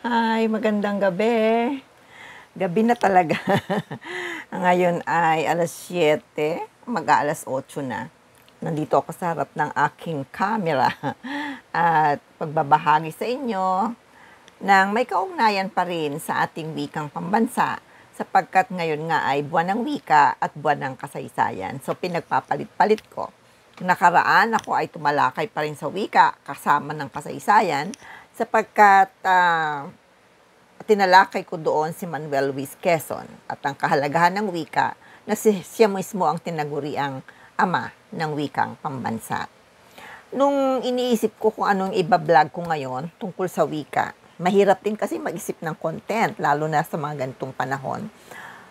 Hi, magandang gabi. Gabi na talaga. Ngayon ay alas 7, mag-aalas 8 na. Nandito ako sa harap ng aking camera at pagbabahagi sa inyo ng may kaugnayan pa rin sa ating wikang pambansa sapagkat ngayon nga ay buwan ng wika at buwan ng kasaysayan. So pinagpapalit-palit ko. Nakaraan ako ay tumalakay pa rin sa wika kasama ng kasaysayan sapagkat uh, tinalakay ko doon si Manuel Luis Quezon at ang kahalagahan ng wika na si, siya mismo ang tinaguriang ama ng wikang pambansa. Nung iniisip ko kung anong ibablog ko ngayon tungkol sa wika, mahirap din kasi mag-isip ng content, lalo na sa mga ganitong panahon,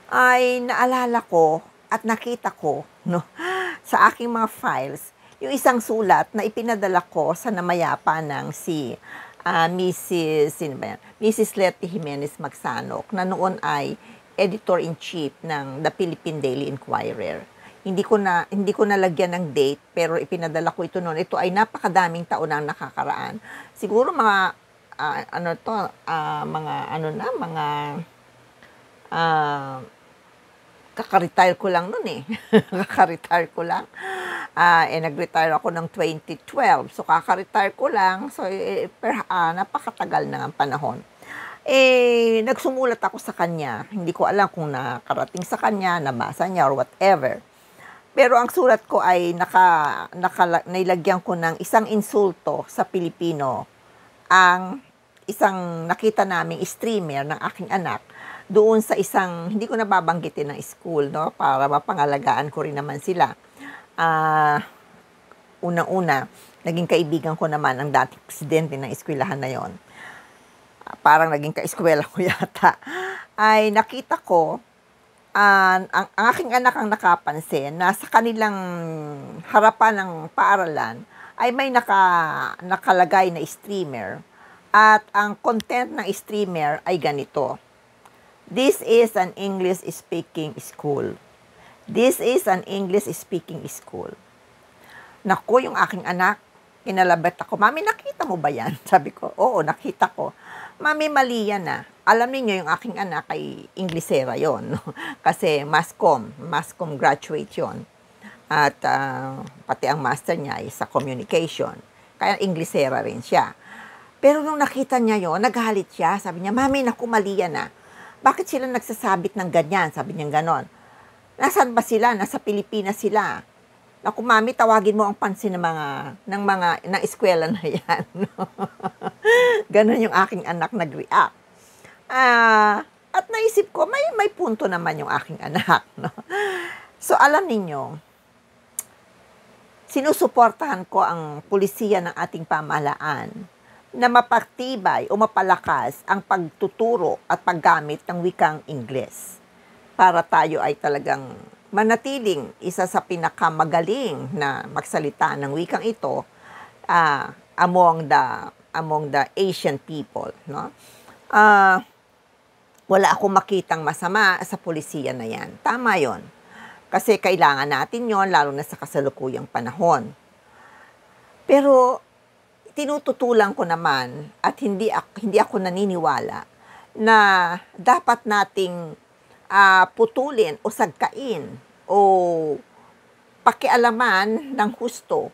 ay naalala ko at nakita ko no, sa aking mga files yung isang sulat na ipinadala ko sa namayapa ng si uh, ah, Mrs. Sino ba yan? Mrs. Letty Jimenez Magsanok na noon ay editor-in-chief ng The Philippine Daily Inquirer. Hindi ko na hindi ko nalagyan ng date pero ipinadala ko ito noon. Ito ay napakadaming taon na nakakaraan. Siguro mga uh, ano to uh, mga ano na mga uh, kaka ko lang nun eh. kaka ko lang. Uh, eh, nag-retire ako ng 2012. So, kaka ko lang. So, eh, per, uh, napakatagal na ang panahon. Eh, nagsumulat ako sa kanya. Hindi ko alam kung nakarating sa kanya, nabasa niya, or whatever. Pero ang sulat ko ay naka, naka, nailagyan ko ng isang insulto sa Pilipino ang isang nakita naming streamer ng aking anak doon sa isang, hindi ko nababanggitin ng school, no? Para mapangalagaan ko rin naman sila. Uh, ah, Unang-una, naging kaibigan ko naman ang dating presidente ng eskwelahan na yon. Uh, parang naging kaeskwela ko yata. Ay nakita ko, uh, ang, ang aking anak ang nakapansin na sa kanilang harapan ng paaralan ay may naka, nakalagay na streamer at ang content ng streamer ay ganito. This is an English speaking school. This is an English speaking school. Naku, yung aking anak, kinalabat ako. Mami, nakita mo ba yan? Sabi ko, oo, nakita ko. Mami, mali yan ah. Alam niyo yung aking anak ay Inglesera yon Kasi mascom, mascom graduate yon At uh, pati ang master niya ay sa communication. Kaya Inglesera rin siya. Pero nung nakita niya yon naghalit siya. Sabi niya, Mami, naku, mali yan ah. Bakit sila nagsasabit ng ganyan? Sabi niya ganon. Nasaan ba sila? Nasa Pilipinas sila. Naku, mami, tawagin mo ang pansin ng mga, ng mga, ng eskwela na yan. ganon yung aking anak nag-react. Ah, at naisip ko, may, may punto naman yung aking anak. No? So, alam ninyo, sinusuportahan ko ang pulisya ng ating pamahalaan na mapatibay o mapalakas ang pagtuturo at paggamit ng wikang Ingles para tayo ay talagang manatiling isa sa pinakamagaling na magsalita ng wikang ito uh, among the among the Asian people no uh, wala akong makitang masama sa polisiya na yan tama yon kasi kailangan natin yon lalo na sa kasalukuyang panahon pero tinututulan ko naman at hindi ako, hindi ako naniniwala na dapat nating uh, putulin o sagkain o pakialaman ng husto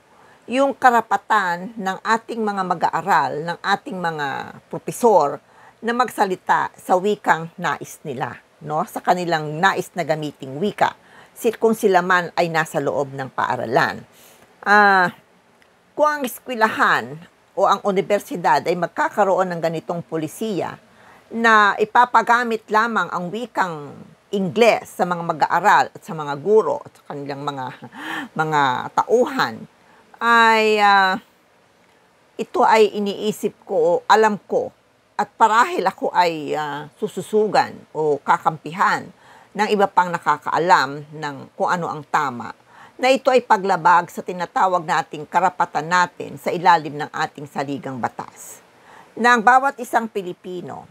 yung karapatan ng ating mga mag-aaral, ng ating mga propesor na magsalita sa wikang nais nila, no? Sa kanilang nais na gamiting wika kung sila man ay nasa loob ng paaralan. Ah, uh, kung ang eskwelahan o ang unibersidad ay magkakaroon ng ganitong polisiya na ipapagamit lamang ang wikang Ingles sa mga mag-aaral at sa mga guro at sa kanilang mga mga tauhan ay uh, ito ay iniisip ko o alam ko at parahil ako ay uh, sususugan o kakampihan ng iba pang nakakaalam ng kung ano ang tama na ito ay paglabag sa tinatawag nating karapatan natin sa ilalim ng ating saligang batas. Nang bawat isang Pilipino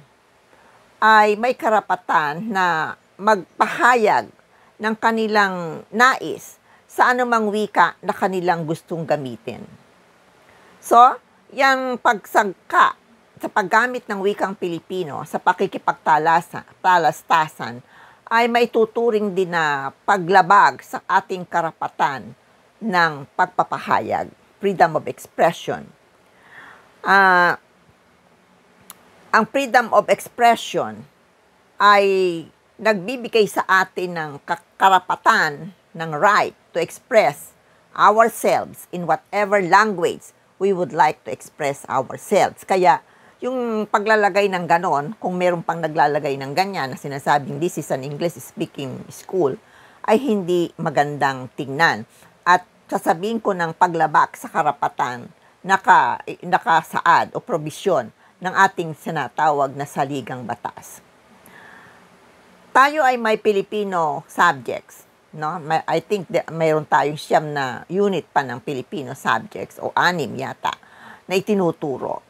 ay may karapatan na magpahayag ng kanilang nais sa anumang wika na kanilang gustong gamitin. So, yung pagsangka sa paggamit ng wikang Pilipino sa pakikipagtalasan, talastasan ay maituturing din na paglabag sa ating karapatan ng pagpapahayag, freedom of expression. Uh, ang freedom of expression ay nagbibigay sa atin ng karapatan ng right to express ourselves in whatever language we would like to express ourselves. Kaya, yung paglalagay ng ganon, kung meron pang naglalagay ng ganyan na sinasabing this is an English speaking school, ay hindi magandang tingnan. At sasabihin ko ng paglabak sa karapatan naka, nakasaad o probisyon ng ating sinatawag na saligang batas. Tayo ay may Pilipino subjects. No? I think that mayroon tayong siyam na unit pa ng Pilipino subjects o anim yata na itinuturo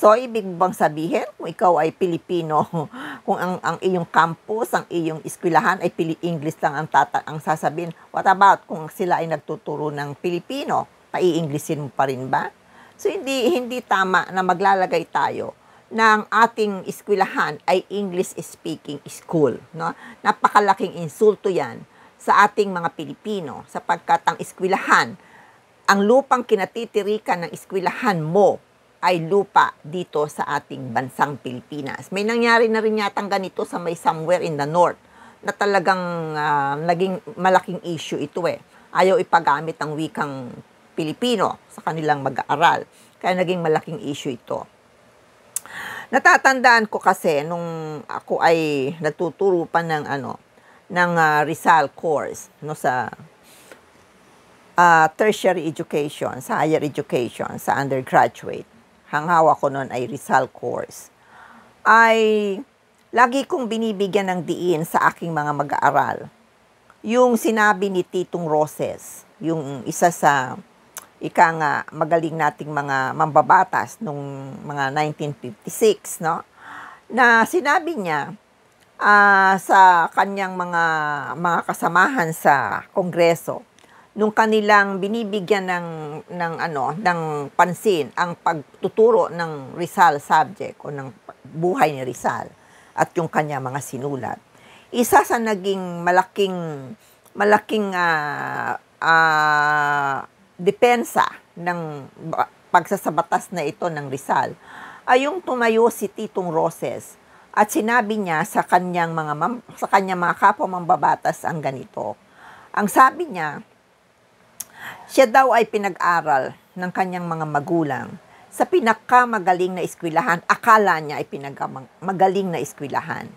So, ibig bang sabihin, kung ikaw ay Pilipino, kung ang, ang iyong campus, ang iyong eskwelahan ay pili English lang ang, tata, ang sasabihin, what about kung sila ay nagtuturo ng Pilipino, pai-Englishin mo pa rin ba? So, hindi, hindi tama na maglalagay tayo ng ating eskwelahan ay English speaking school. No? Napakalaking insulto yan sa ating mga Pilipino sapagkat ang eskwelahan, ang lupang kinatitirikan ng eskwelahan mo ay lupa dito sa ating bansang Pilipinas. May nangyari na rin yatang ganito sa may somewhere in the north na talagang uh, naging malaking issue ito eh. Ayaw ipagamit ang wikang Pilipino sa kanilang mag-aaral. Kaya naging malaking issue ito. Natatandaan ko kasi nung ako ay nagtuturo pa ng ano ng uh, Rizal course no sa uh, tertiary education, sa higher education, sa undergraduate ang hawak ko noon ay Rizal course, ay lagi kong binibigyan ng diin sa aking mga mag-aaral. Yung sinabi ni Titong Roses, yung isa sa ika nga magaling nating mga mambabatas nung mga 1956, no? Na sinabi niya uh, sa kanyang mga mga kasamahan sa Kongreso nung kanilang binibigyan ng ng ano ng pansin ang pagtuturo ng Rizal subject o ng buhay ni Rizal at yung kanya mga sinulat. Isa sa naging malaking malaking uh, uh, depensa ng pagsasabatas na ito ng Rizal ay yung tumayo si Titong Roses at sinabi niya sa kanyang mga sa kanyang mga kapwa mambabatas ang ganito. Ang sabi niya, siya daw ay pinag-aral ng kanyang mga magulang sa pinakamagaling na eskwelahan. Akala niya ay pinakamagaling na eskwelahan.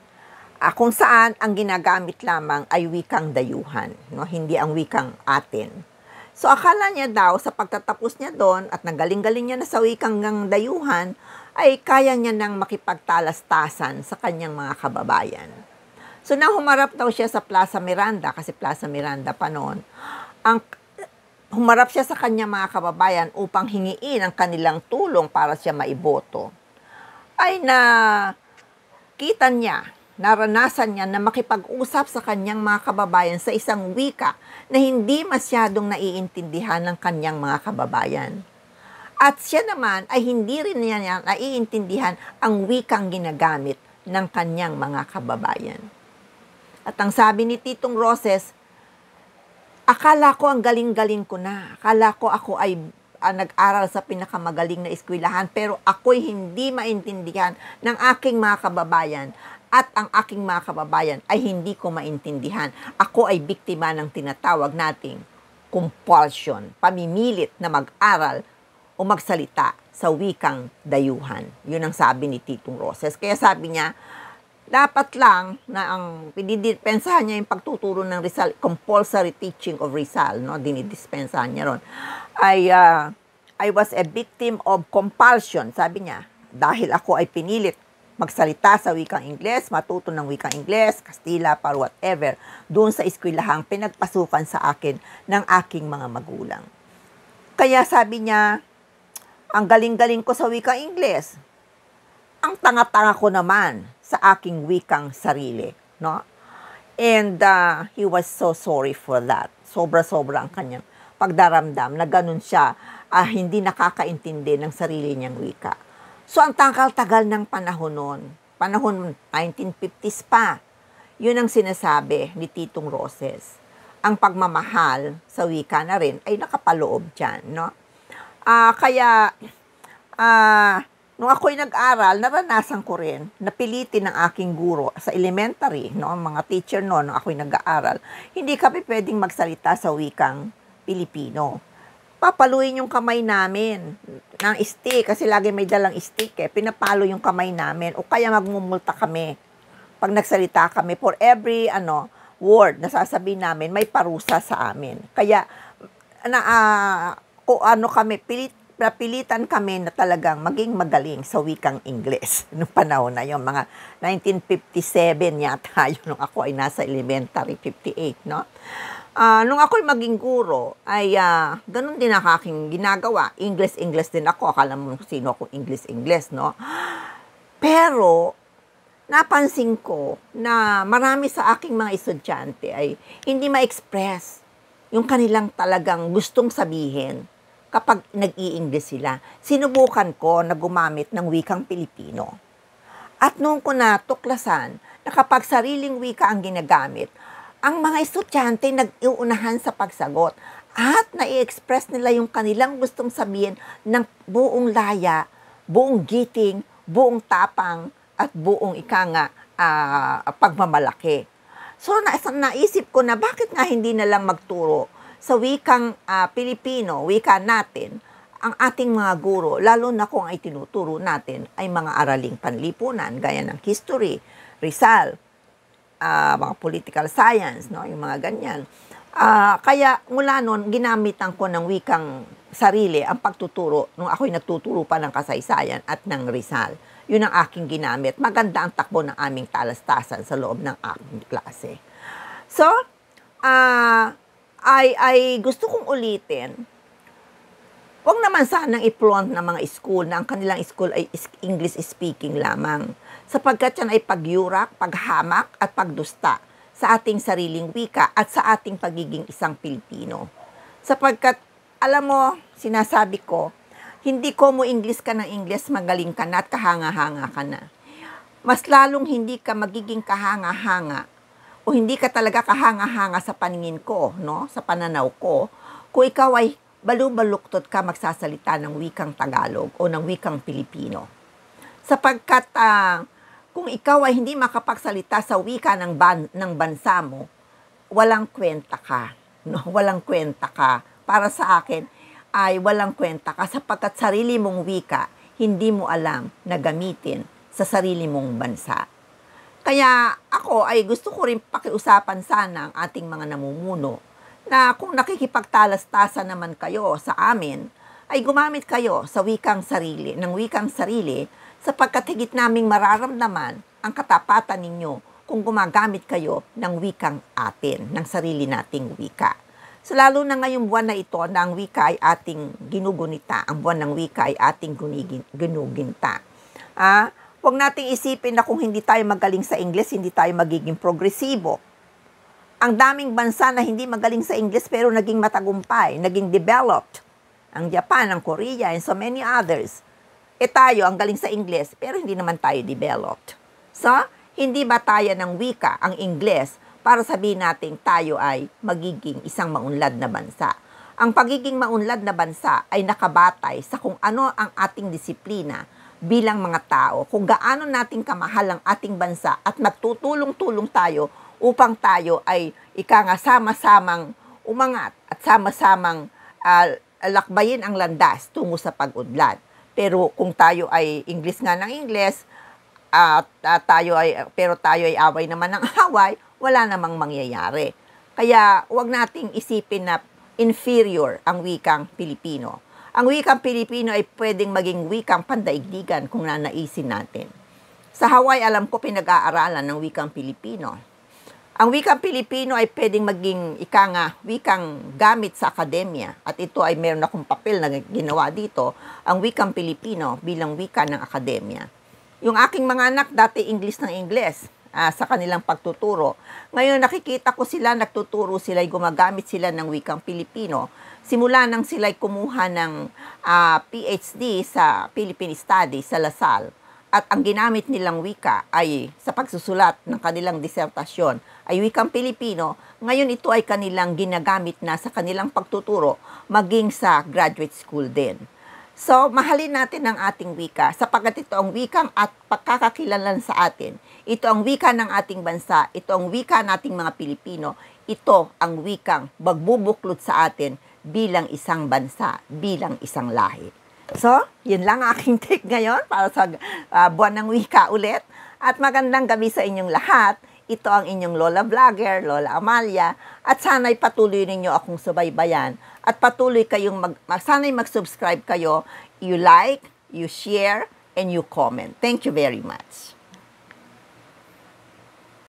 Uh, kung saan ang ginagamit lamang ay wikang dayuhan, no? hindi ang wikang atin. So akala niya daw sa pagtatapos niya doon at nagaling-galing niya na sa wikang ng dayuhan ay kaya niya nang makipagtalastasan sa kanyang mga kababayan. So nang humarap daw siya sa Plaza Miranda kasi Plaza Miranda pa noon, ang Humarap siya sa kanyang mga kababayan upang hingiin ang kanilang tulong para siya maiboto. Ay na kita niya, naranasan niya na makipag-usap sa kanyang mga kababayan sa isang wika na hindi masyadong naiintindihan ng kanyang mga kababayan. At siya naman ay hindi rin niya naiintindihan ang wikang ginagamit ng kanyang mga kababayan. At ang sabi ni Titong Roses, akala ko ang galing-galing ko na. Akala ko ako ay uh, nag-aral sa pinakamagaling na eskwelahan pero ako'y hindi maintindihan ng aking mga kababayan at ang aking mga kababayan ay hindi ko maintindihan. Ako ay biktima ng tinatawag nating compulsion, pamimilit na mag-aral o magsalita sa wikang dayuhan. Yun ang sabi ni Titong Roses. Kaya sabi niya, dapat lang na ang pinidipensahan niya yung pagtuturo ng Rizal, compulsory teaching of Rizal, no? dinidispensahan niya ron. I, uh, ah, I was a victim of compulsion, sabi niya. Dahil ako ay pinilit magsalita sa wikang Ingles, matuto ng wikang Ingles, Kastila, par whatever, doon sa eskwelahang pinagpasukan sa akin ng aking mga magulang. Kaya sabi niya, ang galing-galing ko sa wikang Ingles. Ang tanga-tanga ko naman sa aking wikang sarili, no? And uh, he was so sorry for that. Sobra-sobra ang kanyang pagdaramdam na ganun siya, uh, hindi nakakaintindi ng sarili niyang wika. So ang tangkal tagal ng panahon noon, panahon 1950s pa, yun ang sinasabi ni Titong Roses. Ang pagmamahal sa wika na rin ay nakapaloob dyan, no? Uh, kaya, uh, nung ako'y nag-aral, naranasan ko rin, napilitin ng aking guro sa elementary, no, mga teacher noon, nung ako'y nag-aaral, hindi kami pwedeng magsalita sa wikang Pilipino. Papaluin yung kamay namin ng stick, kasi lagi may dalang stick eh, pinapalo yung kamay namin, o kaya magmumulta kami pag nagsalita kami for every ano word na sasabihin namin may parusa sa amin kaya na uh, kung ano kami pilit napilitan kami na talagang maging magaling sa wikang Ingles nung panahon na yon mga 1957 yata yun nung ako ay nasa elementary 58 no uh, nung ako ay maging guro ay uh, ganun din ang aking ginagawa English English din ako akala mo sino ako English English no pero napansin ko na marami sa aking mga estudyante ay hindi ma-express yung kanilang talagang gustong sabihin kapag nag-i-English sila, sinubukan ko na gumamit ng wikang Pilipino. At noon ko natuklasan na kapag sariling wika ang ginagamit, ang mga estudyante nag-iunahan sa pagsagot at nai-express nila yung kanilang gustong sabihin ng buong laya, buong giting, buong tapang, at buong ika uh, pagmamalaki. So naisip ko na bakit nga hindi na lang magturo sa wikang uh, Pilipino, wika natin, ang ating mga guro, lalo na kung ay tinuturo natin, ay mga araling panlipunan, gaya ng history, Rizal, uh, mga political science, no? yung mga ganyan. Uh, kaya mula noon, ginamitan ko ng wikang sarili ang pagtuturo nung ako'y nagtuturo pa ng kasaysayan at ng Rizal. Yun ang aking ginamit. Maganda ang takbo ng aming talastasan sa loob ng aking klase. So, ah... Uh, ay, ay gusto kong ulitin, Huwag naman sanang i-flaunt ng mga school na ang kanilang school ay English speaking lamang sapagkat yan ay pagyurak, paghamak at pagdusta sa ating sariling wika at sa ating pagiging isang Pilipino. Sapagkat, alam mo, sinasabi ko, hindi ko mo English ka ng English, magaling ka na at kahanga-hanga ka na. Mas lalong hindi ka magiging kahanga-hanga o hindi ka talaga kahanga-hanga sa paningin ko, no? Sa pananaw ko, kung ikaw ay balubaluktot ka magsasalita ng wikang Tagalog o ng wikang Pilipino. Sapagkat uh, kung ikaw ay hindi makapagsalita sa wika ng, ban- ng bansa mo, walang kwenta ka. No? Walang kwenta ka. Para sa akin, ay walang kwenta ka sapagkat sarili mong wika, hindi mo alam na gamitin sa sarili mong bansa. Kaya ako ay gusto ko rin pakiusapan sana ang ating mga namumuno na kung nakikipagtalastasan naman kayo sa amin, ay gumamit kayo sa wikang sarili, ng wikang sarili sapagkat higit naming mararamdaman ang katapatan ninyo kung gumagamit kayo ng wikang atin, ng sarili nating wika. So lalo na ngayong buwan na ito na ang wika ay ating ginugunita, ang buwan ng wika ay ating gunigin, ginuginta. Ah, Huwag nating isipin na kung hindi tayo magaling sa Ingles, hindi tayo magiging progresibo. Ang daming bansa na hindi magaling sa Ingles pero naging matagumpay, naging developed. Ang Japan, ang Korea, and so many others. E tayo, ang galing sa Ingles, pero hindi naman tayo developed. So, hindi ba tayo ng wika, ang Ingles, para sabihin natin tayo ay magiging isang maunlad na bansa? Ang pagiging maunlad na bansa ay nakabatay sa kung ano ang ating disiplina bilang mga tao, kung gaano natin kamahal ang ating bansa at magtutulong-tulong tayo upang tayo ay ika sama-samang umangat at sama-samang uh, lakbayin ang landas tungo sa pag-unlad. Pero kung tayo ay English nga ng English, at uh, tayo ay pero tayo ay away naman ng away, wala namang mangyayari. Kaya 'wag nating isipin na inferior ang wikang Pilipino. Ang wikang Pilipino ay pwedeng maging wikang pandaigdigan kung nanaisin natin. Sa Hawaii, alam ko pinag-aaralan ng wikang Pilipino. Ang wikang Pilipino ay pwedeng maging ika nga, wikang gamit sa akademya. At ito ay meron akong papel na ginawa dito, ang wikang Pilipino bilang wika ng akademya. Yung aking mga anak, dati English ng English uh, sa kanilang pagtuturo. Ngayon nakikita ko sila nagtuturo sila, ay gumagamit sila ng wikang Pilipino. Simula nang sila ay kumuha ng uh, ah, PhD sa Philippine Studies sa Lasal at ang ginamit nilang wika ay sa pagsusulat ng kanilang disertasyon ay wikang Pilipino, ngayon ito ay kanilang ginagamit na sa kanilang pagtuturo maging sa graduate school din. So, mahalin natin ang ating wika sapagkat ito ang wikang at pagkakakilalan sa atin. Ito ang wika ng ating bansa, ito ang wika nating mga Pilipino, ito ang wikang magbubuklot sa atin bilang isang bansa, bilang isang lahi. So, yun lang aking take ngayon para sa uh, buwan ng wika ulit. At magandang gabi sa inyong lahat. Ito ang inyong Lola Vlogger, Lola Amalia. At sana'y patuloy ninyo akong subaybayan. At patuloy kayong mag, sana'y mag-subscribe kayo. You like, you share, and you comment. Thank you very much.